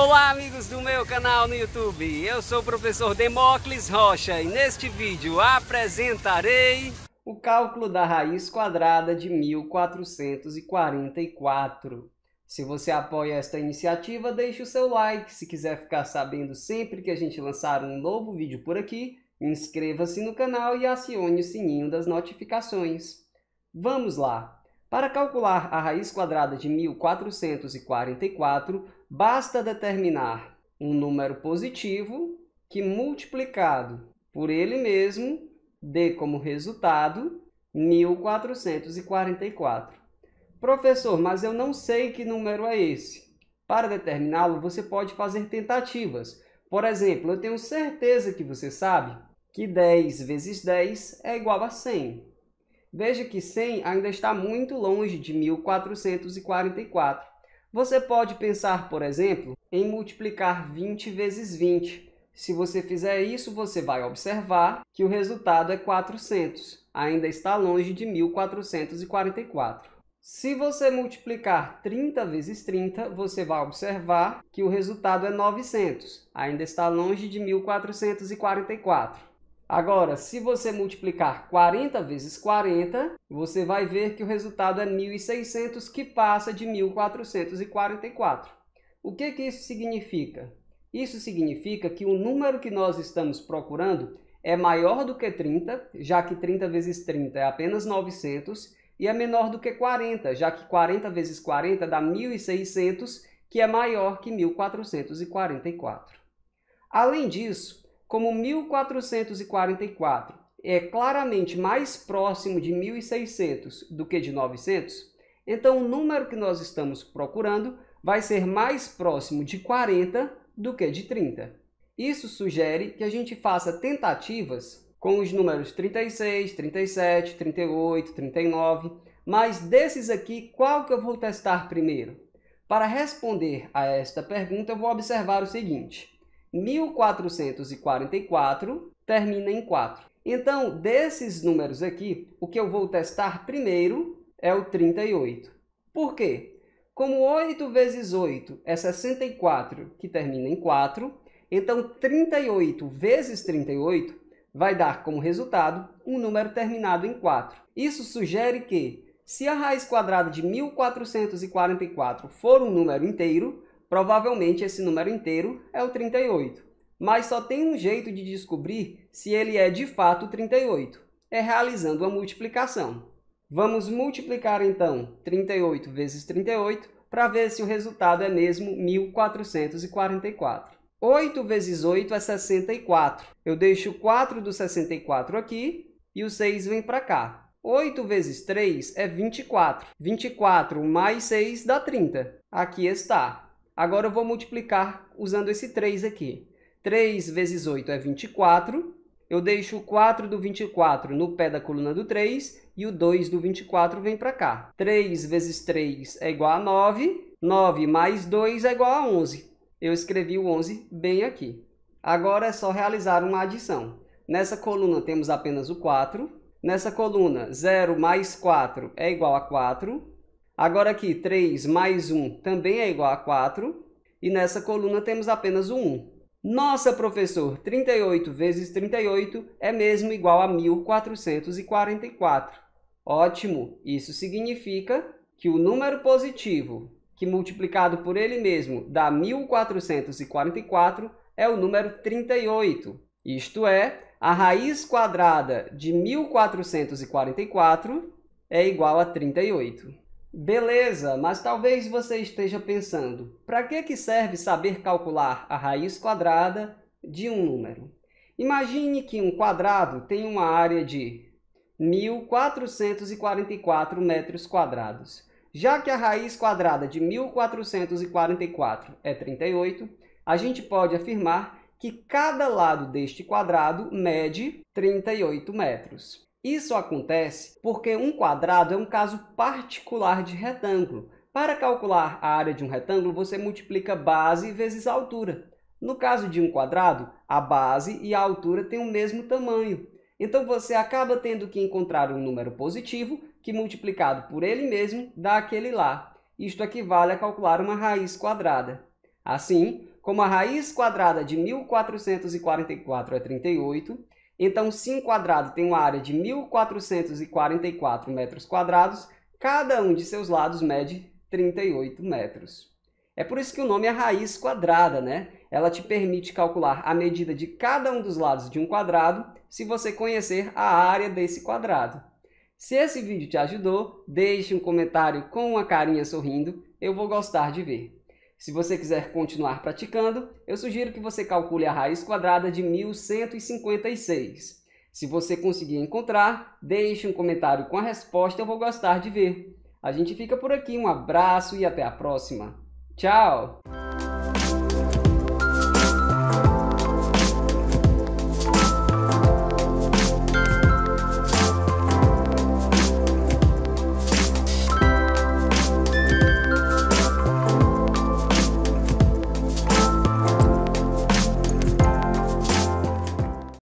Olá amigos do meu canal no YouTube, eu sou o professor Demócles Rocha e neste vídeo apresentarei o cálculo da raiz quadrada de 1444. Se você apoia esta iniciativa, deixe o seu like. Se quiser ficar sabendo sempre que a gente lançar um novo vídeo por aqui, inscreva-se no canal e acione o sininho das notificações. Vamos lá! Para calcular a raiz quadrada de 1444, basta determinar um número positivo que, multiplicado por ele mesmo, dê como resultado 1444. Professor, mas eu não sei que número é esse. Para determiná-lo, você pode fazer tentativas. Por exemplo, eu tenho certeza que você sabe que 10 vezes 10 é igual a 100. Veja que 100 ainda está muito longe de 1444. Você pode pensar, por exemplo, em multiplicar 20 vezes 20. Se você fizer isso, você vai observar que o resultado é 400. Ainda está longe de 1444. Se você multiplicar 30 vezes 30, você vai observar que o resultado é 900. Ainda está longe de 1444. Agora, se você multiplicar 40 vezes 40, você vai ver que o resultado é 1.600, que passa de 1.444. O que, que isso significa? Isso significa que o número que nós estamos procurando é maior do que 30, já que 30 vezes 30 é apenas 900, e é menor do que 40, já que 40 vezes 40 dá 1.600, que é maior que 1.444. Além disso, como 1444 é claramente mais próximo de 1600 do que de 900, então o número que nós estamos procurando vai ser mais próximo de 40 do que de 30. Isso sugere que a gente faça tentativas com os números 36, 37, 38, 39, mas desses aqui, qual que eu vou testar primeiro? Para responder a esta pergunta, eu vou observar o seguinte. 1444 termina em 4. Então, desses números aqui, o que eu vou testar primeiro é o 38. Por quê? Como 8 vezes 8 é 64, que termina em 4, então 38 vezes 38 vai dar como resultado um número terminado em 4. Isso sugere que, se a raiz quadrada de 1444 for um número inteiro, Provavelmente esse número inteiro é o 38, mas só tem um jeito de descobrir se ele é de fato 38, é realizando a multiplicação. Vamos multiplicar então 38 vezes 38 para ver se o resultado é mesmo 1444. 8 vezes 8 é 64. Eu deixo 4 do 64 aqui e o 6 vem para cá. 8 vezes 3 é 24. 24 mais 6 dá 30. Aqui está. Agora eu vou multiplicar usando esse 3 aqui. 3 vezes 8 é 24. Eu deixo o 4 do 24 no pé da coluna do 3 e o 2 do 24 vem para cá. 3 vezes 3 é igual a 9. 9 mais 2 é igual a 11. Eu escrevi o 11 bem aqui. Agora é só realizar uma adição. Nessa coluna temos apenas o 4. Nessa coluna, 0 mais 4 é igual a 4. Agora aqui, 3 mais 1 também é igual a 4. E nessa coluna temos apenas o 1. Nossa, professor, 38 vezes 38 é mesmo igual a 1444. Ótimo! Isso significa que o número positivo, que multiplicado por ele mesmo dá 1444, é o número 38. Isto é, a raiz quadrada de 1444 é igual a 38. Beleza, mas talvez você esteja pensando, para que, que serve saber calcular a raiz quadrada de um número? Imagine que um quadrado tem uma área de 1.444 metros quadrados. Já que a raiz quadrada de 1.444 é 38, a gente pode afirmar que cada lado deste quadrado mede 38 metros. Isso acontece porque um quadrado é um caso particular de retângulo. Para calcular a área de um retângulo, você multiplica base vezes altura. No caso de um quadrado, a base e a altura têm o mesmo tamanho. Então você acaba tendo que encontrar um número positivo que multiplicado por ele mesmo dá aquele lá. Isto equivale a calcular uma raiz quadrada. Assim, como a raiz quadrada de 1444 é 38, então, 5 quadrado tem uma área de 1.444 metros quadrados, cada um de seus lados mede 38 metros. É por isso que o nome é raiz quadrada, né? Ela te permite calcular a medida de cada um dos lados de um quadrado se você conhecer a área desse quadrado. Se esse vídeo te ajudou, deixe um comentário com uma carinha sorrindo, eu vou gostar de ver. Se você quiser continuar praticando, eu sugiro que você calcule a raiz quadrada de 1156. Se você conseguir encontrar, deixe um comentário com a resposta, eu vou gostar de ver. A gente fica por aqui, um abraço e até a próxima. Tchau!